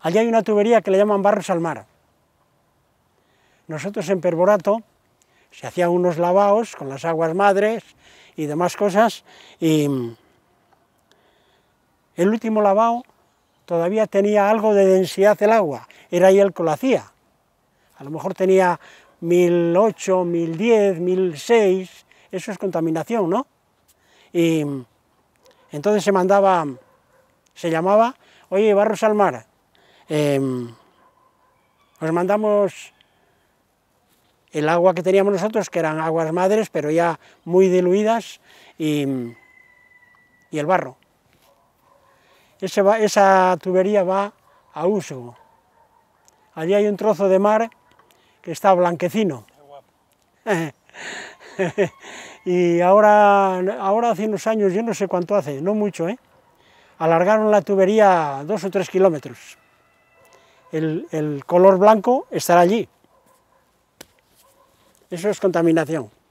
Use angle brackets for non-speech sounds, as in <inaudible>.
Allí hay una tubería que le llaman Barros al Mar. Nosotros en Perborato se hacían unos lavaos con las aguas madres y demás cosas, y el último lavao todavía tenía algo de densidad el agua, era ahí el que lo hacía. A lo mejor tenía 1008, 1010, 1006, eso es contaminación, ¿no? Y entonces se mandaba, se llamaba, oye, barros al mar, Em, nos mandamos el agua que teníamos nosotros, que eran aguas madres, pero ya muy diluidas, y, el barro. esa tubería va a uso. Allí hay un trozo de mar que está blanquecino. <laughs> y ahora, ahora hace unos años, yo no sé cuánto hace, no mucho, ¿eh? alargaron la tubería dos o tres kilómetros el, color blanco estará allí. Eso es contaminación.